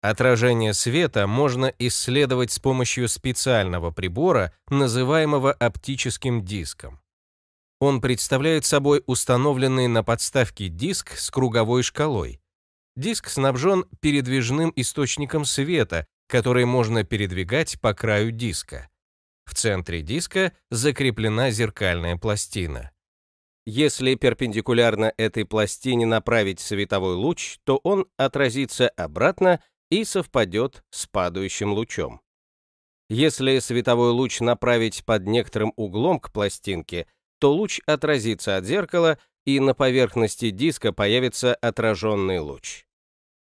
Отражение света можно исследовать с помощью специального прибора, называемого оптическим диском. Он представляет собой установленный на подставке диск с круговой шкалой. Диск снабжен передвижным источником света, который можно передвигать по краю диска. В центре диска закреплена зеркальная пластина. Если перпендикулярно этой пластине направить световой луч, то он отразится обратно и совпадет с падающим лучом. Если световой луч направить под некоторым углом к пластинке, то луч отразится от зеркала, и на поверхности диска появится отраженный луч.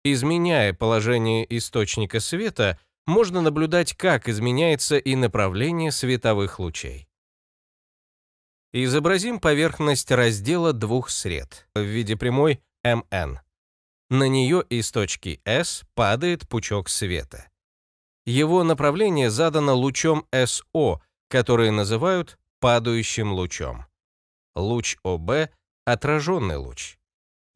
Изменяя положение источника света, можно наблюдать, как изменяется и направление световых лучей. Изобразим поверхность раздела двух сред в виде прямой МН. На нее из точки S падает пучок света. Его направление задано лучом SO, который называют падающим лучом. Луч ОБ — отраженный луч.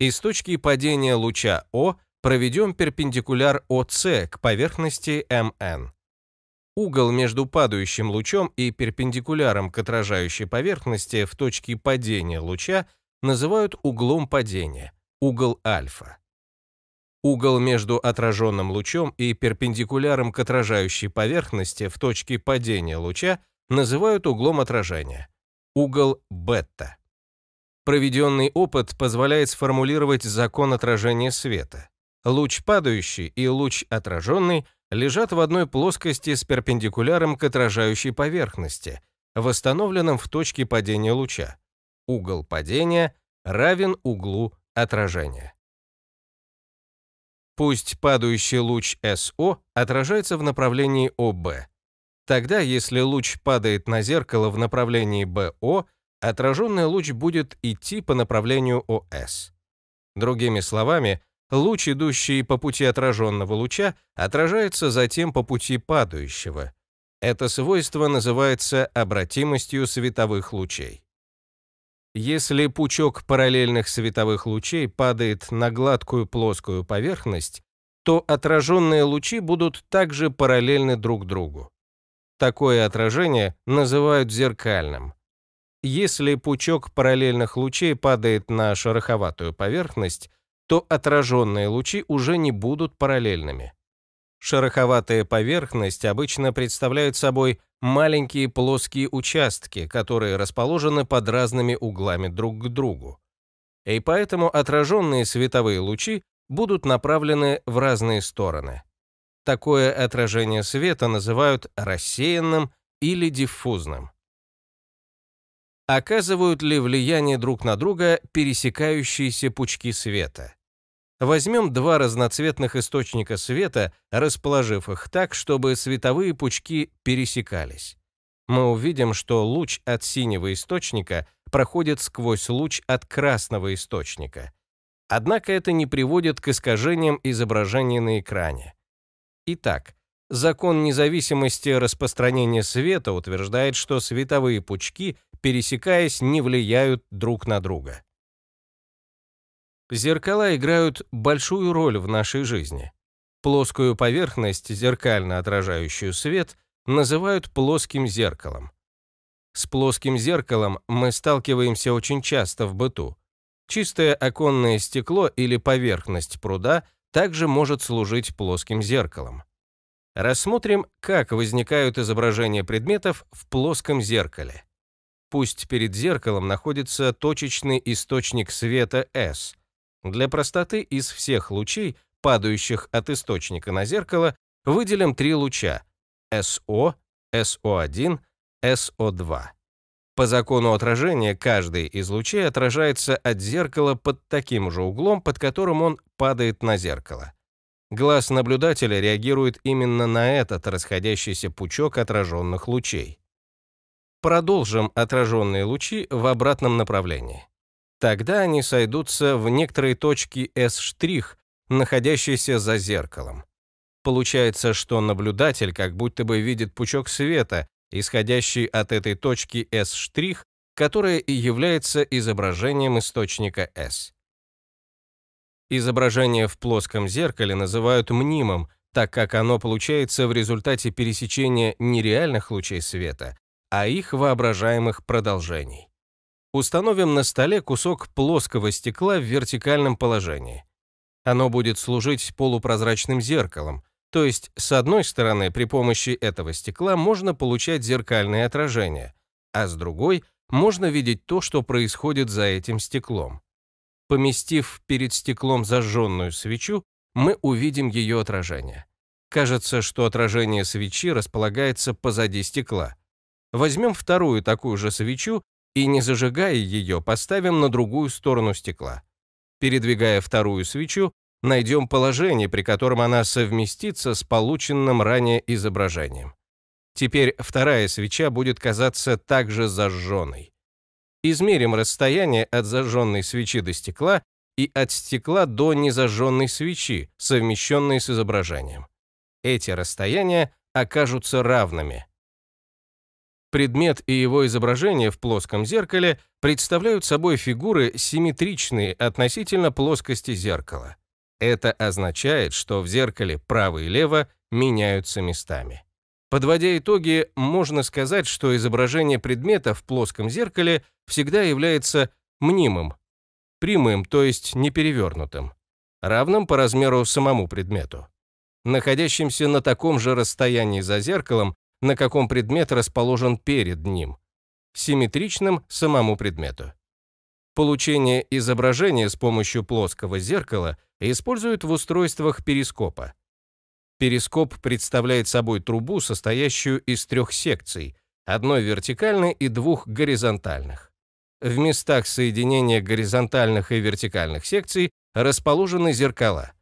Из точки падения луча О проведем перпендикуляр ОС к поверхности МН. Угол между падающим лучом и перпендикуляром к отражающей поверхности в точке падения луча называют углом падения, угол альфа. Угол между отраженным лучом и перпендикуляром к отражающей поверхности в точке падения луча называют углом отражения. Угол бета. Проведенный опыт позволяет сформулировать закон отражения света. Луч падающий и луч отраженный лежат в одной плоскости с перпендикуляром к отражающей поверхности, восстановленном в точке падения луча. Угол падения равен углу отражения. Пусть падающий луч СО отражается в направлении ОБ. Тогда, если луч падает на зеркало в направлении БО, отраженный луч будет идти по направлению ОС. Другими словами, луч, идущий по пути отраженного луча, отражается затем по пути падающего. Это свойство называется обратимостью световых лучей. Если пучок параллельных световых лучей падает на гладкую плоскую поверхность, то отраженные лучи будут также параллельны друг другу. Такое отражение называют зеркальным. Если пучок параллельных лучей падает на шероховатую поверхность, то отраженные лучи уже не будут параллельными. Шероховатая поверхность обычно представляет собой маленькие плоские участки, которые расположены под разными углами друг к другу. И поэтому отраженные световые лучи будут направлены в разные стороны. Такое отражение света называют рассеянным или диффузным. Оказывают ли влияние друг на друга пересекающиеся пучки света? Возьмем два разноцветных источника света, расположив их так, чтобы световые пучки пересекались. Мы увидим, что луч от синего источника проходит сквозь луч от красного источника. Однако это не приводит к искажениям изображения на экране. Итак, закон независимости распространения света утверждает, что световые пучки, пересекаясь, не влияют друг на друга. Зеркала играют большую роль в нашей жизни. Плоскую поверхность, зеркально отражающую свет, называют плоским зеркалом. С плоским зеркалом мы сталкиваемся очень часто в быту. Чистое оконное стекло или поверхность пруда также может служить плоским зеркалом. Рассмотрим, как возникают изображения предметов в плоском зеркале. Пусть перед зеркалом находится точечный источник света S, для простоты из всех лучей, падающих от источника на зеркало, выделим три луча – SO, so 1 so 2 По закону отражения каждый из лучей отражается от зеркала под таким же углом, под которым он падает на зеркало. Глаз наблюдателя реагирует именно на этот расходящийся пучок отраженных лучей. Продолжим отраженные лучи в обратном направлении. Тогда они сойдутся в некоторой точке S', находящейся за зеркалом. Получается, что наблюдатель как будто бы видит пучок света, исходящий от этой точки S', которая и является изображением источника S. Изображение в плоском зеркале называют мнимым, так как оно получается в результате пересечения нереальных лучей света, а их воображаемых продолжений установим на столе кусок плоского стекла в вертикальном положении. Оно будет служить полупрозрачным зеркалом, то есть с одной стороны при помощи этого стекла можно получать зеркальное отражение, а с другой можно видеть то, что происходит за этим стеклом. Поместив перед стеклом зажженную свечу, мы увидим ее отражение. Кажется, что отражение свечи располагается позади стекла. Возьмем вторую такую же свечу и, не зажигая ее, поставим на другую сторону стекла. Передвигая вторую свечу, найдем положение, при котором она совместится с полученным ранее изображением. Теперь вторая свеча будет казаться также зажженной. Измерим расстояние от зажженной свечи до стекла и от стекла до незажженной свечи, совмещенной с изображением. Эти расстояния окажутся равными. Предмет и его изображение в плоском зеркале представляют собой фигуры, симметричные относительно плоскости зеркала. Это означает, что в зеркале право и лево меняются местами. Подводя итоги, можно сказать, что изображение предмета в плоском зеркале всегда является мнимым, прямым, то есть неперевернутым, равным по размеру самому предмету. Находящимся на таком же расстоянии за зеркалом на каком предмет расположен перед ним, симметричным самому предмету. Получение изображения с помощью плоского зеркала используют в устройствах перископа. Перископ представляет собой трубу, состоящую из трех секций, одной вертикальной и двух горизонтальных. В местах соединения горизонтальных и вертикальных секций расположены зеркала.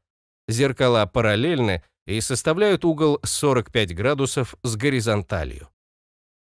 Зеркала параллельны и составляют угол 45 градусов с горизонталью.